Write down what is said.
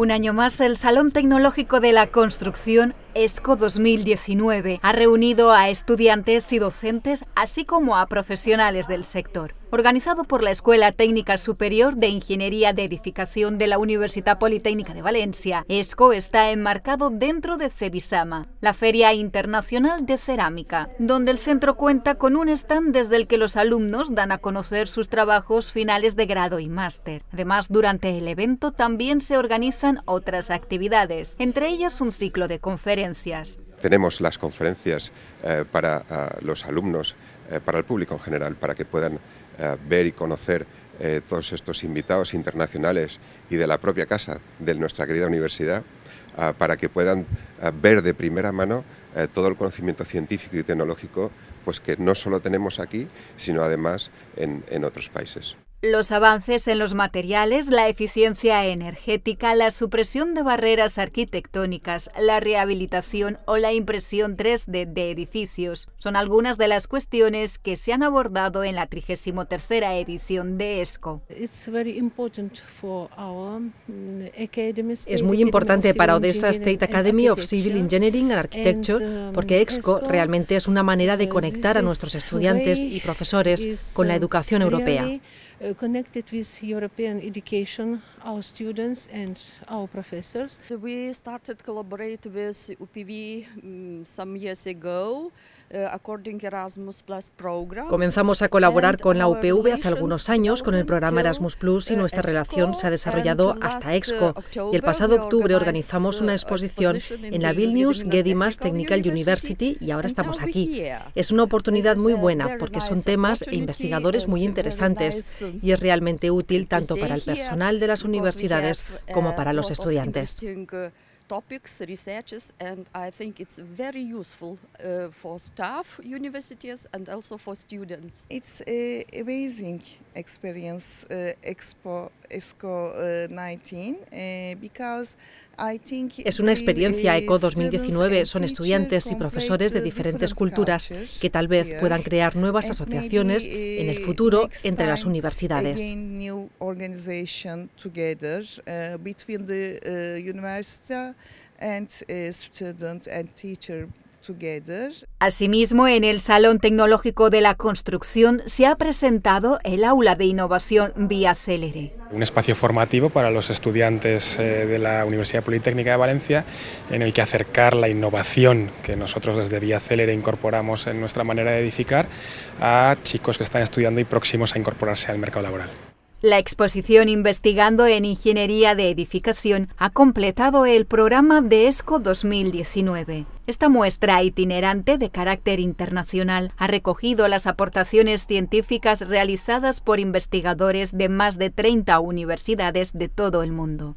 Un año más, el Salón Tecnológico de la Construcción ESCO 2019 ha reunido a estudiantes y docentes, así como a profesionales del sector. Organizado por la Escuela Técnica Superior de Ingeniería de Edificación de la Universidad Politécnica de Valencia, ESCO está enmarcado dentro de Cebisama, la Feria Internacional de Cerámica, donde el centro cuenta con un stand desde el que los alumnos dan a conocer sus trabajos finales de grado y máster. Además, durante el evento también se organizan otras actividades, entre ellas un ciclo de conferencias. Tenemos las conferencias eh, para ah, los alumnos, eh, para el público en general, para que puedan eh, ver y conocer todos estos invitados internacionales y de la propia casa de nuestra querida universidad ah, para que puedan ah, ver de primera mano todo el conocimiento científico y tecnológico pues que no solo tenemos aquí, sino además en otros países. Los avances en los materiales, la eficiencia energética, la supresión de barreras arquitectónicas, la rehabilitación o la impresión 3D de edificios son algunas de las cuestiones que se han abordado en la 33 edición de ESCO. Mm, es muy importante para Odessa State Academy of Civil Engineering and Architecture um, porque ESCO realmente es una manera de conectar a nuestros estudiantes y profesores con la um, educación europea. Uh, connected with European education, our students and our professors. We started collaborate with UPV um, mm, some years ago. Eh, Comenzamos a colaborar con la UPV hace algunos años con el programa Erasmus Plus y eh, nuestra relación se ha desarrollado hasta EXCO. Eh, y el pasado octubre organizamos una exposición en la Vilnius Gedimas Technical University y ahora estamos aquí. Es una oportunidad muy buena porque son temas e investigadores muy interesantes y es realmente útil tanto para el personal de las universidades como para los estudiantes. topics, researches, and I think it's very useful uh, for staff universities and also for students. It's uh, amazing experience eh, Expo eh, eh, es una experiencia ECO 2019. Son estudiantes y profesores de diferentes culturas que tal vez puedan crear nuevas asociaciones en el futuro entre las universidades. Asimismo, en el Salón Tecnológico de la Construcción se ha presentado el Aula de Innovación Vía Célere. Un espacio formativo para los estudiantes eh, de la Universidad Politécnica de Valencia en el que acercar la innovación que nosotros desde Vía Célere incorporamos en nuestra manera de edificar a chicos que están estudiando y próximos a incorporarse al mercado laboral. La exposición Investigando en Ingeniería de Edificación ha completado el programa de ESCO 2019. Esta muestra itinerante de carácter internacional ha recogido las aportaciones científicas realizadas por investigadores de más de 30 universidades de todo el mundo.